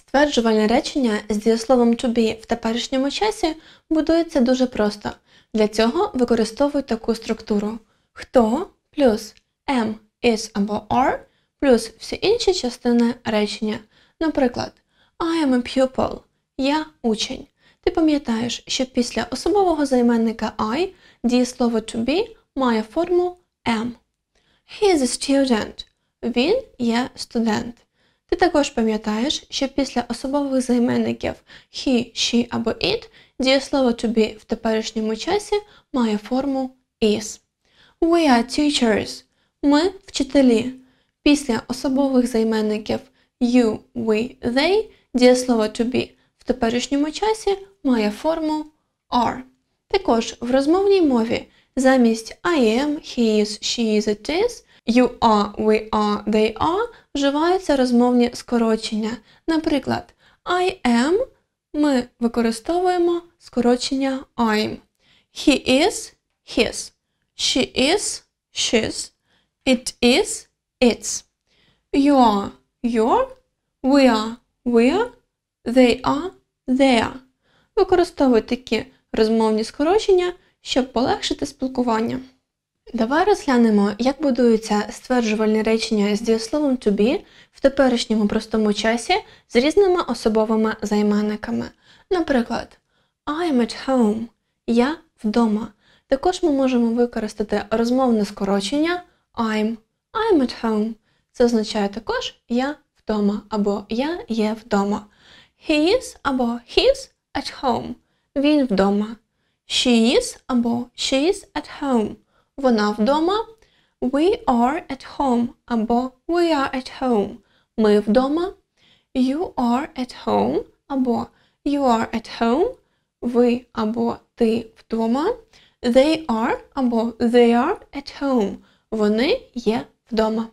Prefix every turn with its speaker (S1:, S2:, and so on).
S1: Стверджувальне речення з дієсловом to be в теперішньому часі будується дуже просто. Для цього використовую таку структуру. Хто плюс am, is або are плюс всі інші частини речення. Наприклад, I am a pupil. Я учень. Ти пам'ятаєш, що після особового займенника I дієслово to be має форму am. He is a student. Він є студент. Ти також пам'ятаєш, що після особових займенників he, she або it дієслово to be в теперішньому часі має форму is. We are teachers. Ми вчителі. Після особових займенників you, we, they дієслово to be в теперішньому часі має форму are. Також в розмовній мові замість I am, he is, she is, it is, you are, we are, they are вживаються розмовні скорочення. Наприклад, I am ми використовуємо скорочення I'm. He is his. She is she's. It is its. You are your. We are we're. They are their. Використовуй такі розмовні скорочення, щоб полегшити спілкування. Давай розглянемо, як будуються стверджувальні речення з дієсловом to be в теперішньому простому часі з різними особовими займенниками. Наприклад, I'm at home, я вдома. Також ми можемо використати розмовне скорочення I'm. I'm at home. Це означає також я вдома або я є вдома. He is або he's at home. Він вдома. She is або she is at home. Вона вдома. We are at home. Або we are at home. Ми вдома. You are at home. Або you are at home. Ви або ти вдома. They are або they are at home. Вони є вдома.